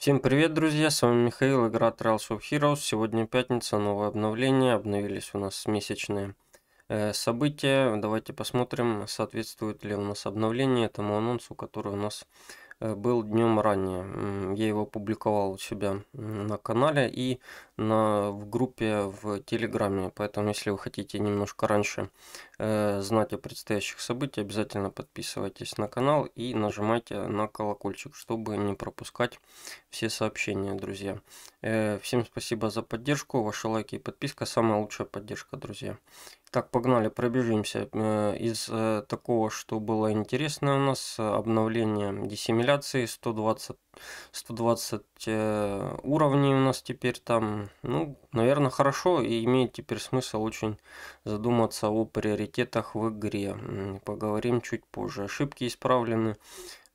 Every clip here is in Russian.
Всем привет, друзья, с вами Михаил, игра Trials of Heroes. Сегодня пятница, новое обновление, обновились у нас месячные э, события. Давайте посмотрим, соответствует ли у нас обновление этому анонсу, который у нас Э, был днем ранее. Я его публиковал у себя на канале и на, в группе в Телеграме. Поэтому, если вы хотите немножко раньше э, знать о предстоящих событиях, обязательно подписывайтесь на канал и нажимайте на колокольчик, чтобы не пропускать все сообщения, друзья. Э, всем спасибо за поддержку. Ваши лайки и подписка – самая лучшая поддержка, друзья. Так, погнали, пробежимся. Э, из э, такого, что было интересно у нас, э, обновление диссимиляции, 120, 120 уровней у нас теперь там. Ну, наверное, хорошо и имеет теперь смысл очень задуматься о приоритетах в игре. Поговорим чуть позже. Ошибки исправлены,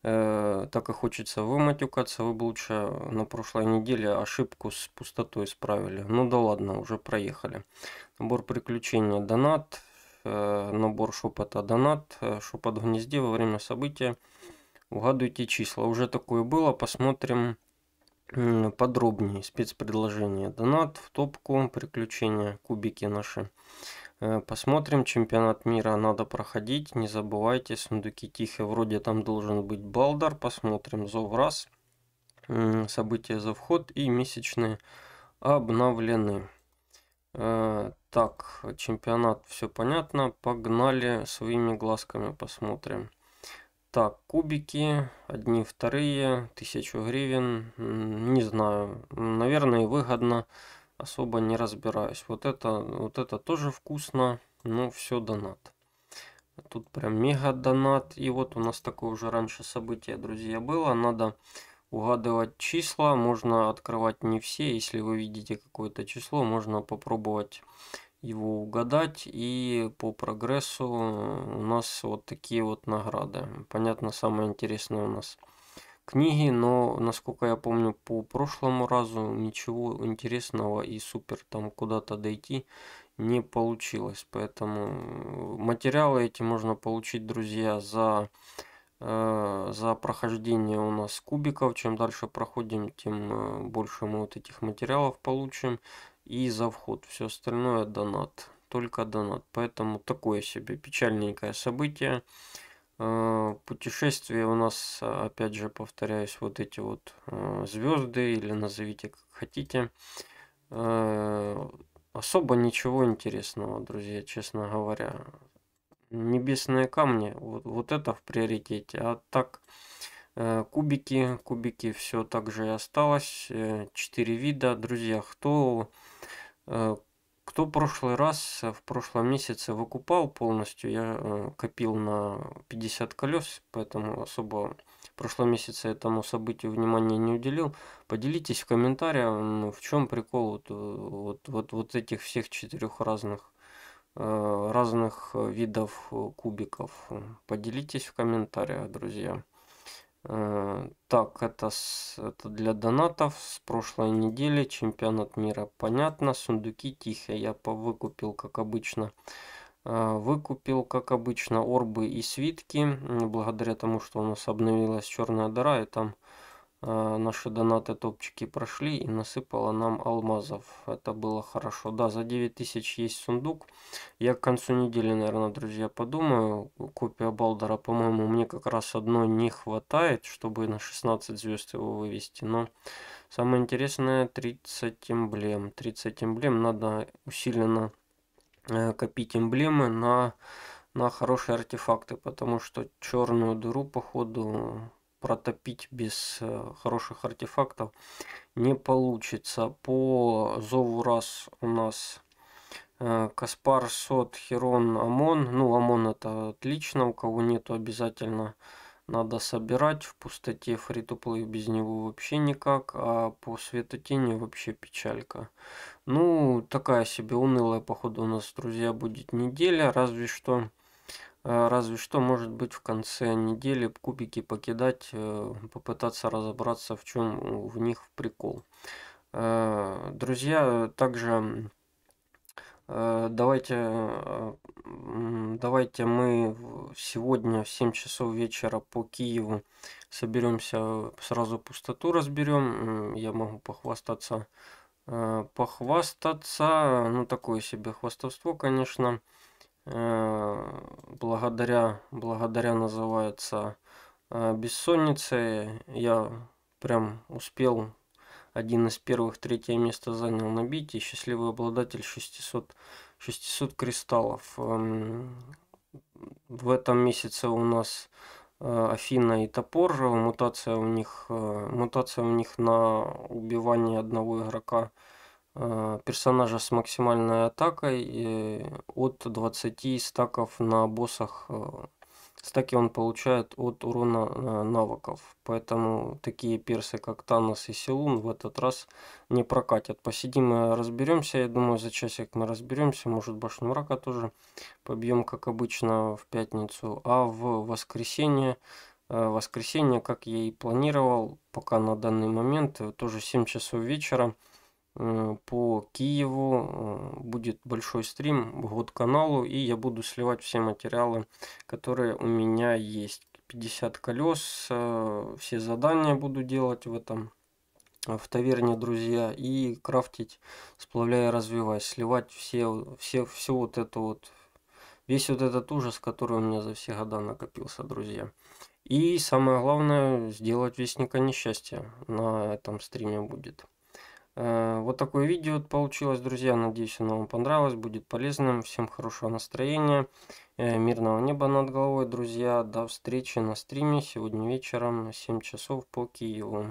Э, так и хочется выматюкаться, вы бы лучше э, на прошлой неделе ошибку с пустотой исправили. Ну да ладно, уже проехали. Набор приключения донат, э, набор шепота донат, шепот в гнезде во время события. Угадывайте числа. Уже такое было, посмотрим подробнее. Спецпредложение донат в топку, приключения, кубики наши. Э, посмотрим чемпионат мира, надо проходить, не забывайте, сундуки тихо, вроде там должен быть Балдар, посмотрим Зов раз, события за вход и месячные обновлены. Э, так, чемпионат, все понятно, погнали, своими глазками посмотрим. Так, кубики, одни, вторые, тысячу гривен, не знаю, наверное выгодно особо не разбираюсь. Вот это, вот это тоже вкусно, но все донат. Тут прям мега донат. И вот у нас такое уже раньше событие, друзья, было. Надо угадывать числа. Можно открывать не все. Если вы видите какое-то число, можно попробовать его угадать. И по прогрессу у нас вот такие вот награды. Понятно, самое интересное у нас – книги, но, насколько я помню, по прошлому разу ничего интересного и супер там куда-то дойти не получилось. Поэтому э, материалы эти можно получить, друзья, за э, за прохождение у нас кубиков. Чем дальше проходим, тем э, больше мы вот этих материалов получим. И за вход. Все остальное донат. Только донат. Поэтому такое себе печальненькое событие. Э, путешествия у нас, а, опять же, повторяюсь, вот эти вот э, звезды или назовите как хотите. Э, особо ничего интересного, друзья, честно говоря. Небесные камни, вот, вот это в приоритете. А так, кубики, кубики все так же и осталось. Четыре вида, друзья, кто кто прошлый раз, э, в прошлом месяце выкупал полностью, я э, копил на 50 колес, поэтому особо в прошлом месяце этому событию внимания не уделил. Поделитесь в комментариях, в чем прикол вот, э, вот, вот, вот этих всех четырех разных разных видов кубиков. Поделитесь в комментариях, друзья. Э, так, это, с, это для донатов с прошлой недели. Чемпионат мира, понятно. Сундуки тихие, я выкупил, как обычно. Э, выкупил, как обычно, орбы и свитки. Благодаря тому, что у нас обновилась черная дыра, и там а, наши донаты топчики прошли и насыпала нам алмазов. Это было хорошо. Да, за 9000 есть сундук. Я к концу недели, наверное, друзья, подумаю. Копия Балдера, по-моему, мне как раз одной не хватает, чтобы на 16 звезд его вывести. Но самое интересное 30 эмблем. 30 эмблем надо усиленно э, копить эмблемы на на хорошие артефакты, потому что черную дыру, походу, протопить без э, хороших артефактов не получится. По зову раз у нас э, Каспар, Сот, Херон, Амон. Ну, Амон это отлично, у кого нету обязательно надо собирать. В пустоте фри без него вообще никак, а по светотени вообще печалька. Ну, такая себе унылая, походу, у нас, друзья, будет неделя, разве что... А, разве что, может быть, в конце недели кубики покидать, э, попытаться разобраться, в чем э, в них прикол. Э, друзья, также давайте, давайте мы сегодня в 7 часов вечера по Киеву соберемся, сразу пустоту разберем. Я могу похвастаться, похвастаться, ну такое себе хвастовство, конечно. Э, благодаря, благодаря называется э, бессоннице. Я прям успел один из первых, третье место занял на бите. Счастливый обладатель 600, 600 кристаллов. Эм, в этом месяце у нас э, Афина и Топор. Мутация у них, мутация у них на убивание одного игрока Э, персонажа с максимальной атакой от 20 стаков на боссах. Э, стаки он получает от урона э, навыков. Поэтому такие персы, как Танос и Силун, в этот раз не прокатят. Посидим и разберемся. Я думаю, за часик мы разберемся. Может, башню мрака тоже побьем, как обычно, в пятницу. А в воскресенье воскресенье, как я и планировал, пока на данный момент, тоже 7 часов вечера. Э, по Киеву. Э, будет большой стрим, год каналу, и я буду сливать все материалы, которые у меня есть. 50 колес, э, все задания буду делать в этом в таверне, друзья, и крафтить, сплавляя, развиваясь, сливать все, все, все вот это вот, весь вот этот ужас, который у меня за все года накопился, друзья. И самое главное, сделать вестника несчастья на этом стриме будет. Э, вот такое видео получилось, друзья. Надеюсь, оно вам понравилось, будет полезным. Всем хорошего настроения, э, мирного неба над головой, друзья. До встречи на стриме сегодня вечером на 7 часов по Киеву.